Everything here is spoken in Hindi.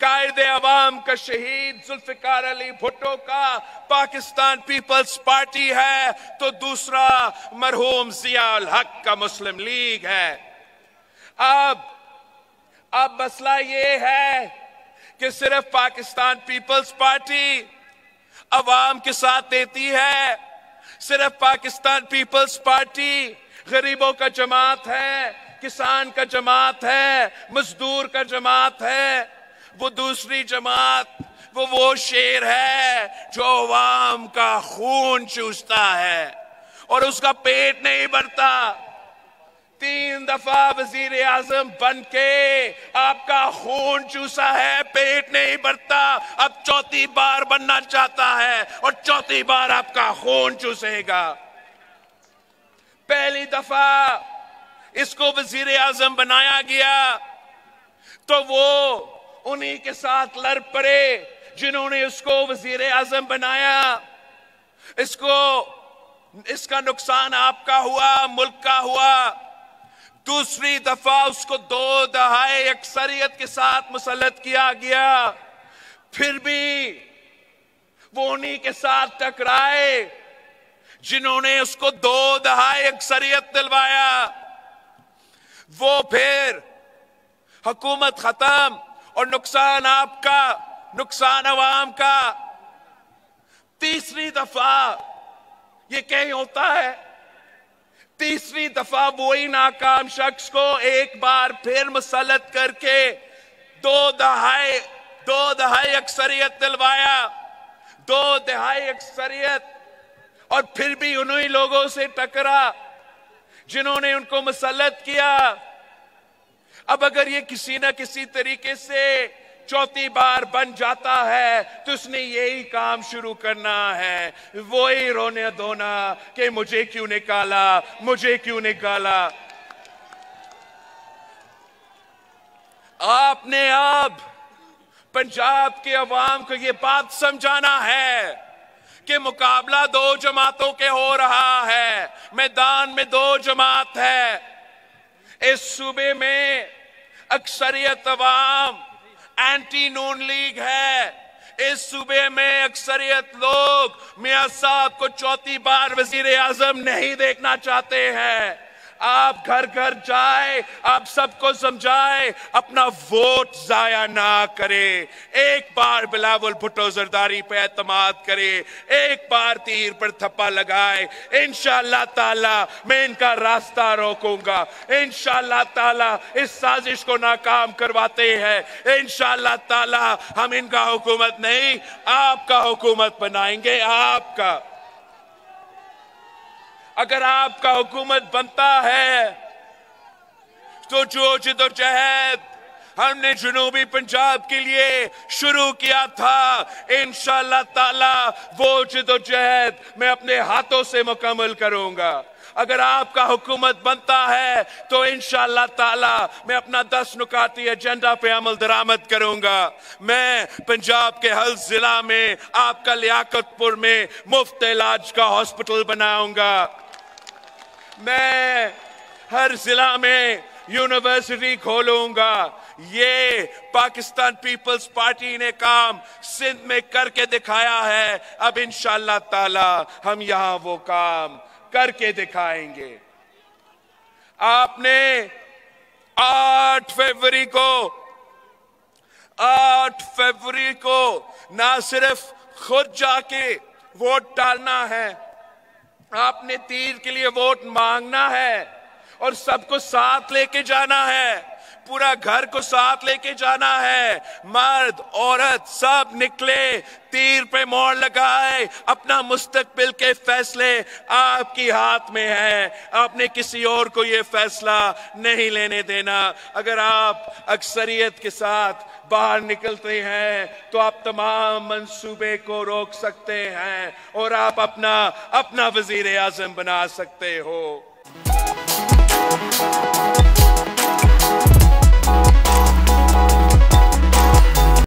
कायद अवाम का शहीद जुल्फिकार अली भुट्टो का पाकिस्तान पीपल्स पार्टी है तो दूसरा मरहूम जियाल हक का मुस्लिम लीग है अब अब मसला ये है कि सिर्फ पाकिस्तान पीपल्स पार्टी अवाम के साथ देती है सिर्फ पाकिस्तान पीपल्स पार्टी गरीबों का जमात है किसान का जमात है मजदूर का जमात है वो दूसरी जमात वो वो शेर है जो अवाम का खून चूसता है और उसका पेट नहीं भरता तीन दफा वजीर आजम बन के आपका खून चूसा है पेट नहीं भरता अब चौथी बार बनना चाहता है और चौथी बार आपका खून चूसेगा पहली दफा इसको वजीर आजम बनाया गया तो वो उन्हीं के साथ लड़ पड़े जिन्होंने उसको वजीर आजम बनाया इसको इसका नुकसान आपका हुआ मुल्क का हुआ दूसरी दफा उसको दो दहाई अक्सरियत के साथ मुसलत किया गया फिर भी वो उन्हीं के साथ टकराए जिन्होंने उसको दो दहाई अक्सरियत दिलवाया वो फिर हुकूमत खत्म और नुकसान आपका नुकसान अवाम का तीसरी दफा ये कहीं होता है तीसरी दफा वही नाकाम शख्स को एक बार फिर मुसलत करके दो दहाई दो दहाई अक्सरियत दिलवाया दो दहाई अक्सरियत और फिर भी उन्हीं लोगों से टकरा जिन्होंने उनको मुसलत किया अब अगर ये किसी ना किसी तरीके से चौथी बार बन जाता है तो उसने यही काम शुरू करना है वो ही रोने धोना कि मुझे क्यों निकाला मुझे क्यों निकाला आपने अब पंजाब के अवाम को यह बात समझाना है कि मुकाबला दो जमातों के हो रहा है मैदान में दो जमात है इस सूबे में अक्सरियत अवाम एंटी नून लीग है इस सूबे में अक्सरियत लोग मियाँ साहब को चौथी बार वजीर आजम नहीं देखना चाहते हैं आप घर घर जाए आप सबको समझाए अपना वोट जाया ना करे एक बार बिलावल भुट्टो जरदारी पे एतम करे एक बार तीर पर थप्पा लगाए इनशाला ताला मैं इनका रास्ता रोकूंगा इनशाला ताला इस साजिश को नाकाम करवाते हैं इनशाला ताला हम इनका हुकूमत नहीं आपका हुकूमत बनाएंगे आपका अगर आपका हुकूमत बनता है तो जो तो जिदोजहद हमने जुनूबी पंजाब के लिए शुरू किया था इन ताला वो जिदोजहद तो मैं अपने हाथों से मुकम्मल करूंगा अगर आपका हुकूमत बनता है तो इन ताला मैं अपना दस नुकाती एजेंडा पे अमल दरामद करूंगा मैं पंजाब के हर जिला में आपका लियाकतपुर में मुफ्त इलाज का हॉस्पिटल बनाऊंगा मैं हर जिला में यूनिवर्सिटी खोलूंगा ये पाकिस्तान पीपल्स पार्टी ने काम सिंध में करके दिखाया है अब इन ताला हम यहां वो काम करके दिखाएंगे आपने 8 फरवरी को 8 फरवरी को ना सिर्फ खुद जाके वोट डालना है आपने तीर के लिए वोट मांगना है और सबको साथ लेके जाना है पूरा घर को साथ लेके जाना है मर्द औरत सब निकले तीर पे मोड़ लगाए अपना मुस्तकबिल के फैसले आपकी हाथ में है आपने किसी और को ये फैसला नहीं लेने देना अगर आप अक्सरियत के साथ बाहर निकलते हैं तो आप तमाम मंसूबे को रोक सकते हैं और आप अपना अपना वजीर आजम बना सकते हो